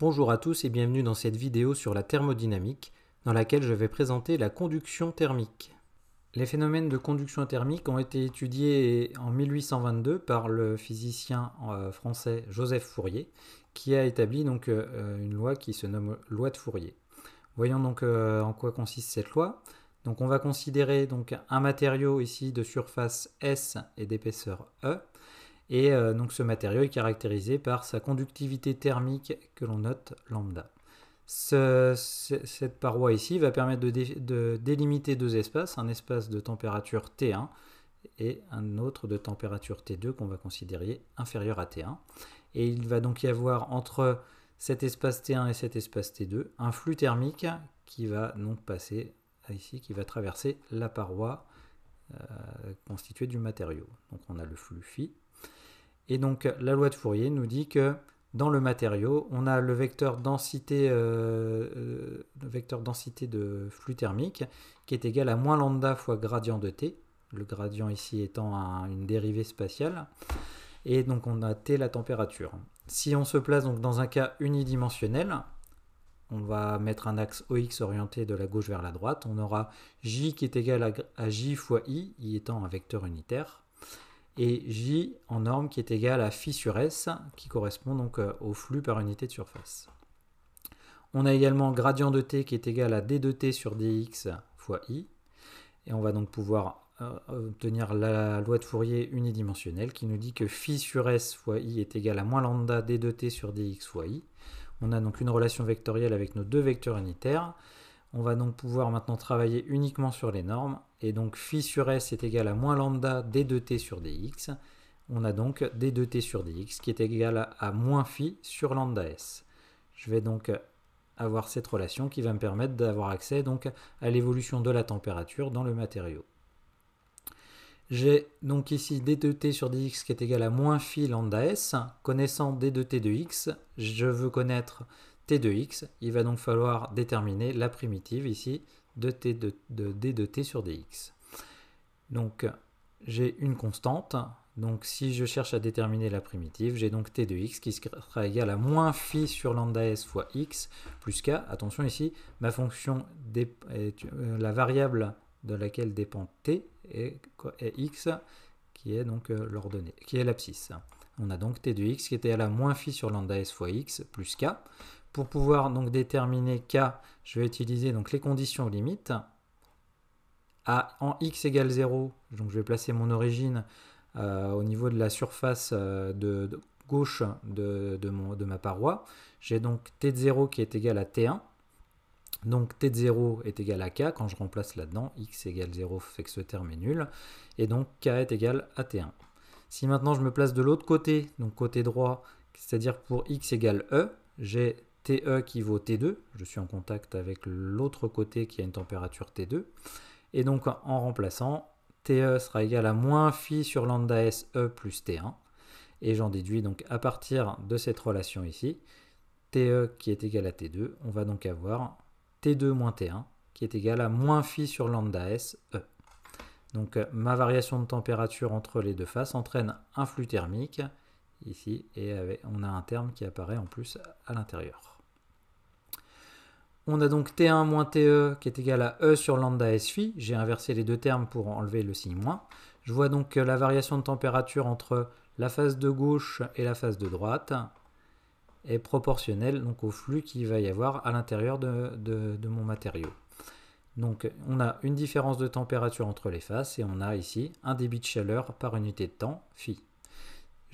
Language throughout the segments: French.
Bonjour à tous et bienvenue dans cette vidéo sur la thermodynamique dans laquelle je vais présenter la conduction thermique. Les phénomènes de conduction thermique ont été étudiés en 1822 par le physicien euh, français Joseph Fourier qui a établi donc euh, une loi qui se nomme loi de Fourier. Voyons donc euh, en quoi consiste cette loi. Donc on va considérer donc un matériau ici de surface S et d'épaisseur E et euh, donc ce matériau est caractérisé par sa conductivité thermique que l'on note lambda. cette paroi ici va permettre de, délimiter deux espaces, un espace de température T1 et un autre de température T2 qu'on va considérer inférieur à T1. Et il va donc y avoir entre cet espace T1 et cet espace T2 un flux thermique qui va donc passer ici, qui va traverser la paroi euh, constituée du matériau. Donc on a le flux Φ. Et donc la loi de Fourier nous dit que dans le matériau, on a le vecteur densité, euh, euh, vecteur densité de flux thermique qui est égal à moins lambda fois gradient de t, le gradient ici étant une dérivée spatiale, et donc on a t la température. Si on se place donc dans un cas unidimensionnel, on va mettre un axe OX orienté de la gauche vers la droite, on aura J qui est égal à, à J fois I, I étant un vecteur unitaire, et J en norme qui est égal à phi sur S, qui correspond donc euh, au flux par unité de surface. On a également gradient de t qui est égal à d 2 t sur dx fois i. Et on va donc pouvoir euh, obtenir la loi de Fourier unidimensionnelle qui nous dit que phi sur s fois i est égal à moins lambda d 2 t sur dx fois i. On a donc une relation vectorielle avec nos deux vecteurs unitaires. On va donc pouvoir maintenant travailler uniquement sur les normes, et donc phi sur s est égal à moins lambda d2t sur dx. On a donc d2t sur dx qui est égal à moins phi sur lambda s. Je vais donc avoir cette relation qui va me permettre d'avoir accès donc à l'évolution de la température dans le matériau. J'ai donc ici d2t sur dx qui est égal à moins phi lambda s. Connaissant d2t de x, je veux connaître t de x. Il va donc falloir déterminer la primitive ici de, t de, d de t sur dx. Donc j'ai une constante, donc si je cherche à déterminer la primitive, j'ai donc t de x qui sera égal à moins phi sur lambda s fois x plus k. Attention ici, ma fonction, euh, la variable de laquelle dépend t est, x, qui est donc euh, l'ordonnée, qui est l'abscisse. On a donc t de x qui était à moins phi sur lambda s fois x plus k. Pour pouvoir donc déterminer K, je vais utiliser donc les conditions limites. À, en x égale 0, donc je vais placer mon origine euh, au niveau de la surface euh, de, gauche de, mon, de ma paroi. J'ai donc T0 qui est égal à T1. Donc T0 est égal à K quand je remplace là-dedans. X égale 0 fait que ce terme est nul. Et donc K est égal à T1. Si maintenant je me place de l'autre côté, donc côté droit, c'est-à-dire pour X égale E, j'ai TE qui vaut T2. Je suis en contact avec l'autre côté qui a une température T2. Et donc en remplaçant, TE sera égal à moins phi sur lambda SE plus T1. Et j'en déduis donc à partir de cette relation ici, TE qui est égal à T2, on va donc avoir T2 moins T1 qui est égal à moins phi sur lambda SE. Donc euh, ma variation de température entre les deux faces entraîne un flux thermique ici et on a un terme qui apparaît en plus à l'intérieur. On a donc T1 moins TE qui est égal à E sur lambda phi. J'ai inversé les deux termes pour enlever le signe moins. Je vois donc que la variation de température entre la face de gauche et la face de droite est proportionnelle donc au flux qu'il va y avoir à l'intérieur de, de, mon matériau. Donc on a une différence de température entre les faces et on a ici un débit de chaleur par unité de temps, phi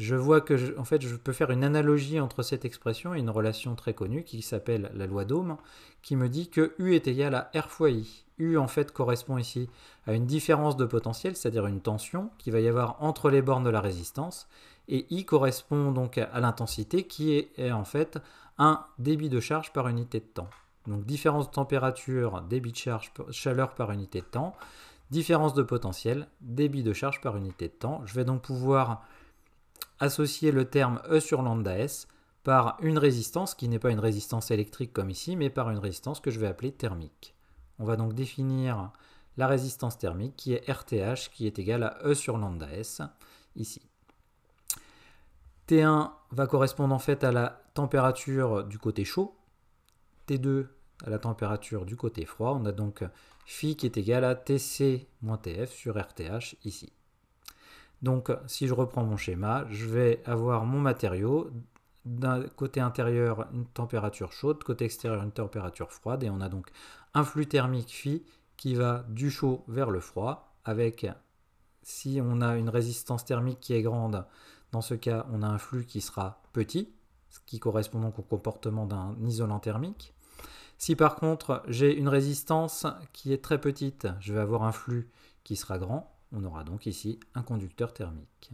je vois que, je, en fait, je peux faire une analogie entre cette expression et une relation très connue qui s'appelle la loi d'Ohm, qui me dit que U est égal à R fois I. U, en fait, correspond ici à une différence de potentiel, c'est-à-dire une tension qui va y avoir entre les bornes de la résistance, et I correspond donc à l'intensité qui est, est, en fait un débit de charge par unité de temps. Donc différence de température, débit de charge, chaleur par unité de temps, différence de potentiel, débit de charge par unité de temps. Je vais donc pouvoir associer le terme E sur lambda S par une résistance qui n'est pas une résistance électrique comme ici, mais par une résistance que je vais appeler thermique. On va donc définir la résistance thermique qui est RTH qui est égale à E sur lambda S ici. T1 va correspondre en fait à la température du côté chaud, T2 à la température du côté froid. On a donc phi qui est égal à Tc Tf sur RTH ici. Donc si je reprends mon schéma, je vais avoir mon matériau, d'un côté intérieur une température chaude, côté extérieur une température froide, et on a donc un flux thermique phi qui va du chaud vers le froid, avec si on a une résistance thermique qui est grande, dans ce cas on a un flux qui sera petit, ce qui correspond donc au comportement d'un isolant thermique. Si par contre j'ai une résistance qui est très petite, je vais avoir un flux qui sera grand, on aura donc ici un conducteur thermique.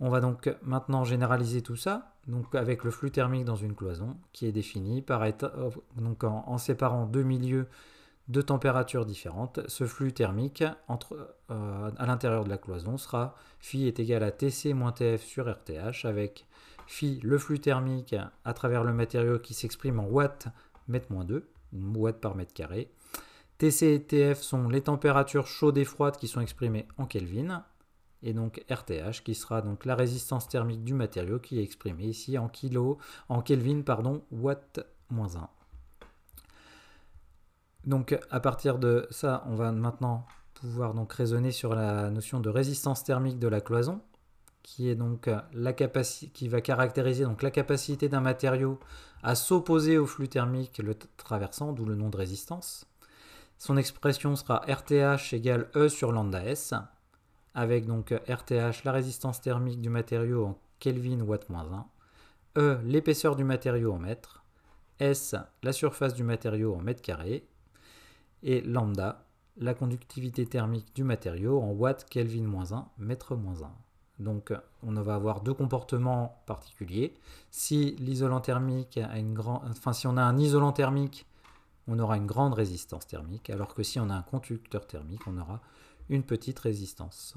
On va donc maintenant généraliser tout ça, donc avec le flux thermique dans une cloison, qui est défini par donc en, séparant deux milieux de température différentes. Ce flux thermique entre, euh, à l'intérieur de la cloison sera phi est égal à Tc moins Tf sur RTh, avec phi le flux thermique à travers le matériau qui s'exprime en watts mètre moins 2, watts par mètre carré, TC et TF sont les températures chaudes et froides qui sont exprimées en Kelvin, et donc RTH qui sera donc la résistance thermique du matériau qui est exprimée ici en kilo, en Kelvin pardon, watt 1. Donc à partir de ça, on va maintenant pouvoir donc raisonner sur la notion de résistance thermique de la cloison qui est donc la qui va caractériser donc la capacité d'un matériau à s'opposer au flux thermique le traversant, d'où le nom de résistance. Son expression sera RTH égale E sur lambda S, avec donc RTH la résistance thermique du matériau en Kelvin Watt-1, E l'épaisseur du matériau en mètres, S la surface du matériau en mètre carré, et lambda la conductivité thermique du matériau en Watt Kelvin-1, mètre-1. Donc on va avoir deux comportements particuliers. Si l'isolant thermique a une grande, enfin si on a un isolant thermique on aura une grande résistance thermique, alors que si on a un conducteur thermique, on aura une petite résistance.